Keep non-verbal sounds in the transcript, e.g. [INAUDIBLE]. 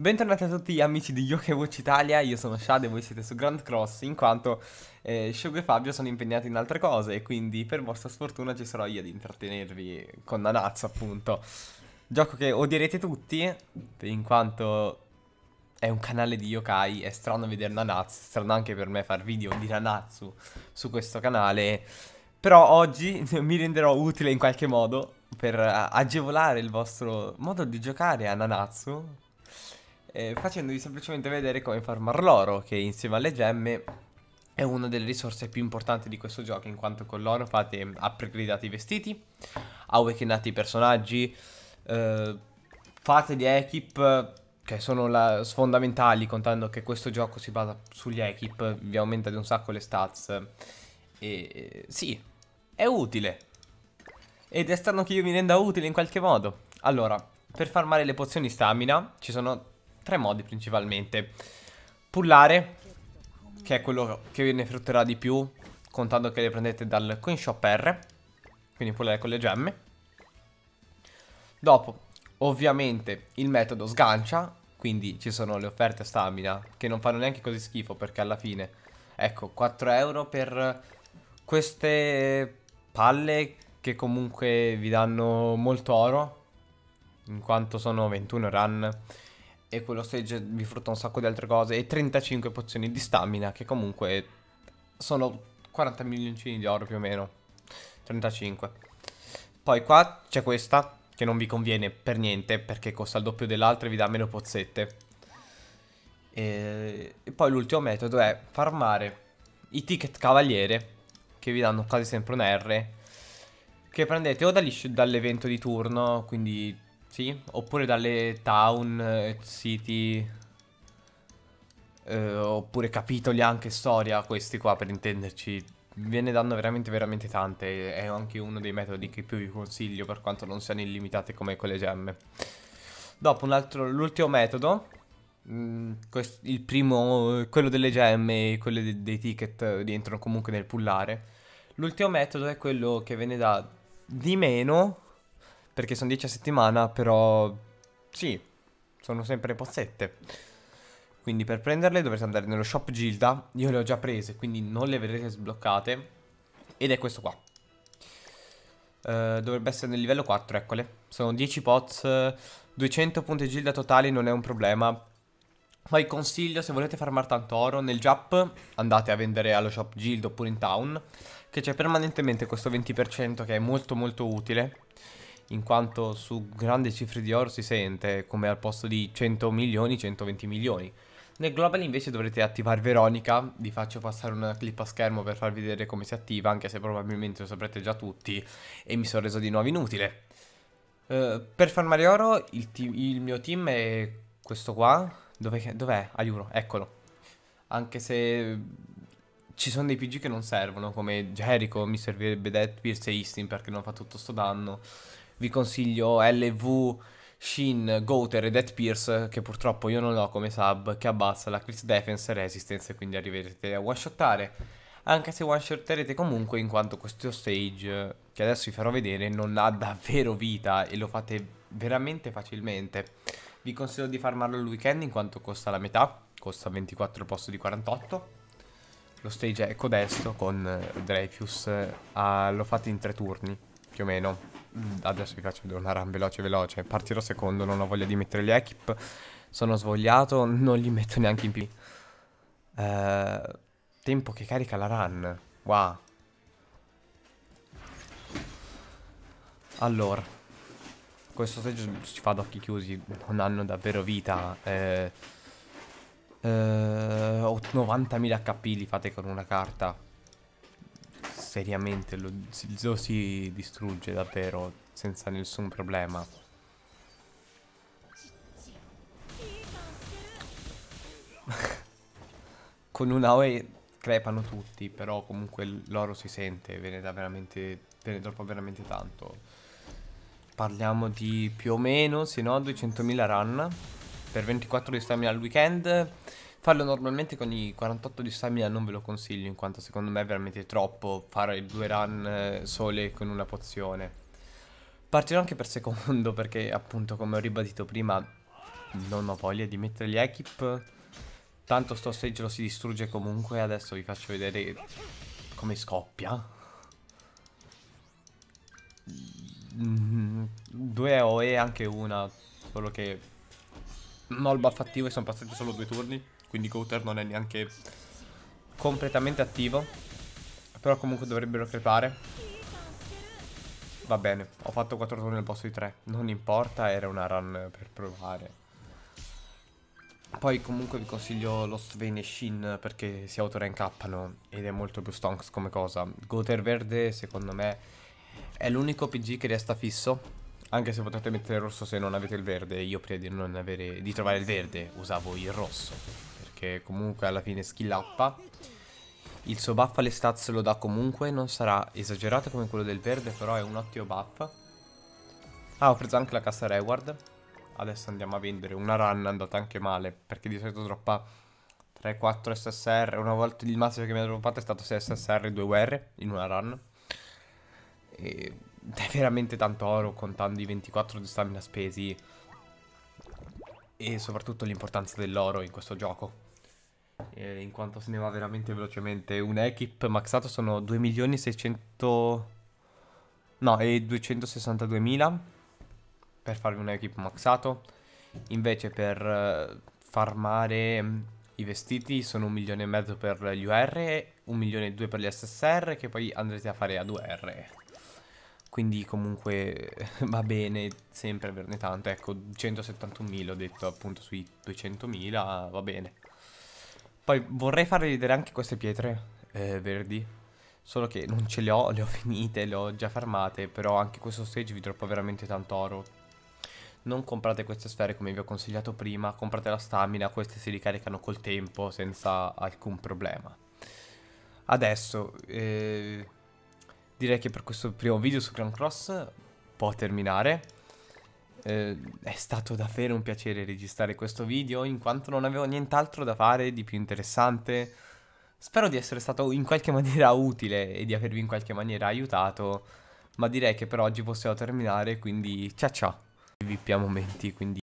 Bentornati a tutti amici di Yoke Watch Italia, io sono Shad e voi siete su Grand Cross in quanto eh, Shogo e Fabio sono impegnati in altre cose e quindi per vostra sfortuna ci sarò io ad intrattenervi con Nanazzo appunto. Gioco che odierete tutti in quanto è un canale di yokai, è strano vedere Nanatsu, strano anche per me far video di Nanatsu su questo canale, però oggi [LAUGHS] mi renderò utile in qualche modo per agevolare il vostro modo di giocare a Nanatsu eh, facendovi semplicemente vedere come farmar l'oro, che insieme alle gemme è una delle risorse più importanti di questo gioco, in quanto con l'oro fate upgradate i vestiti, awakenate i personaggi, eh, fate le equip che sono la, fondamentali, contando che questo gioco si basa sugli equip, vi aumenta di un sacco le stats. E sì, è utile. Ed è strano che io mi renda utile in qualche modo. Allora, per farmare le pozioni stamina ci sono tre modi principalmente. Pullare, che è quello che ve ne frutterà di più, contando che le prendete dal coin shop R, quindi pullare con le gemme. Dopo, ovviamente, il metodo sgancia, quindi ci sono le offerte stamina, che non fanno neanche così schifo, perché alla fine, ecco, 4 euro per queste palle che comunque vi danno molto oro, in quanto sono 21 run e quello stage vi frutta un sacco di altre cose e 35 pozioni di stamina che comunque sono 40 milioncini di oro più o meno 35 poi qua c'è questa che non vi conviene per niente perché costa il doppio dell'altra e vi dà meno pozzette e, e poi l'ultimo metodo è farmare i ticket cavaliere che vi danno quasi sempre un R che prendete o dall'evento di turno quindi sì, oppure dalle town, eh, city... Eh, oppure capitoli anche storia, questi qua per intenderci. Ve ne danno veramente veramente tante, è anche uno dei metodi che più vi consiglio per quanto non siano illimitate come quelle gemme. Dopo l'ultimo metodo, mh, mm, il primo, quello delle gemme e quello de dei ticket eh, rientrano comunque nel pullare. L'ultimo metodo è quello che ve ne dà di meno perché sono 10 a settimana, però sì, sono sempre pozzette. Quindi per prenderle dovrete andare nello shop Gilda, io le ho già prese, quindi non le vedrete sbloccate. Ed è questo qua. Uh, dovrebbe essere nel livello 4, eccole. Sono 10 pots, 200 punti Gilda totali non è un problema. Ma vi consiglio, se volete farmare tanto oro, nel Jap andate a vendere allo shop Gilda oppure in town, che c'è permanentemente questo 20% che è molto molto utile in quanto su grandi cifre di oro si sente come al posto di 100 milioni, 120 milioni. Nel global invece dovrete attivare Veronica, vi faccio passare una clip a schermo per farvi vedere come si attiva, anche se probabilmente lo saprete già tutti e mi sono reso di nuovo inutile. Uh, per farmare oro il, il, mio team è questo qua, dov'è? Dov ah, Aiuto, eccolo. Anche se ci sono dei PG che non servono, come Jericho, mi servirebbe Dead e Istin perché non fa tutto sto danno vi consiglio LV, Shin, Goater e Death Pierce, che purtroppo io non ho come sub, che abbassa la crit defense e resistance, e quindi arriverete a one shottare. Anche se one shotterete comunque, in quanto questo stage, che adesso vi farò vedere, non ha davvero vita e lo fate veramente facilmente. Vi consiglio di farmarlo il weekend, in quanto costa la metà, costa 24 al posto di 48. Lo stage è codesto con Dreyfus, ah, lo fate in tre turni, più o meno Mm, adesso vi faccio vedere una run veloce veloce. Partirò secondo, non ho voglia di mettere gli equip. Sono svogliato, [LAUGHS] non li metto neanche in P. Eh, tempo che carica la run. Wow. Allora. Questo stage si fa ad occhi chiusi. Non hanno davvero vita. Eh, eh, ho 90.000 HP li fate con una carta seriamente, lo, lo si distrugge davvero senza nessun problema. [LAUGHS] Con un OE crepano tutti, però comunque l'oro si sente, ve ne dà veramente, ve ne droppa veramente tanto. Parliamo di più o meno, se no, 200.000 run per 24 di stamina al weekend. Farlo normalmente con i 48 di stamina non ve lo consiglio in quanto secondo me è veramente troppo fare due run eh, sole con una pozione. Partirò anche per secondo perché appunto come ho ribadito prima non ho voglia di mettere gli equip. Tanto sto stage lo si distrugge comunque, adesso vi faccio vedere come scoppia. Mm, due OE anche una, solo che non ho il e sono passati solo due turni. Quindi Cotter non è neanche completamente attivo. Però comunque dovrebbero crepare. Va bene, ho fatto 4 turni al posto di 3. Non importa, era una run per provare. Poi comunque vi consiglio lo Sven e Shin perché si autorankappano ed è molto più stonks come cosa. Goter verde secondo me è l'unico PG che resta fisso. Anche se potete mettere il rosso se non avete il verde, io prima di, avere, di trovare il verde usavo il rosso che comunque alla fine skill uppa. Il suo buff alle stats lo dà comunque, non sarà esagerato come quello del verde, però è un ottimo buff. Ah, ho preso anche la cassa reward. Adesso andiamo a vendere una run andata anche male, perché di solito droppa 3-4 SSR. Una volta il massimo che mi ha droppato è stato 6 SSR e 2 UR in una run. E è veramente tanto oro contando i 24 di stamina spesi e soprattutto l'importanza dell'oro in questo gioco eh, in quanto se ne va veramente velocemente. Un equip maxato sono 2 600... no, e 262.000 per farvi un equip maxato. Invece per eh, farmare mm, i vestiti sono un milione e mezzo per gli UR, un milione e due per gli SSR che poi andrete a fare ad UR. Quindi comunque [LAUGHS] va bene sempre averne tanto, ecco 171.000 ho detto appunto sui 200.000 va bene. Poi vorrei farvi vedere anche queste pietre eh, verdi. Solo che non ce le ho, le ho finite, le ho già fermate. Però anche questo stage vi droppa veramente tanto oro. Non comprate queste sfere come vi ho consigliato prima. Comprate la stamina, queste si ricaricano col tempo senza alcun problema. Adesso... Eh direi che per questo primo video su Clan Cross può terminare. Eh, è stato davvero un piacere registrare questo video in quanto non avevo nient'altro da fare di più interessante. Spero di essere stato in qualche [LAUGHS] maniera utile e di avervi in qualche maniera aiutato, ma direi che per oggi possiamo terminare, quindi ciao ciao. a momenti, quindi...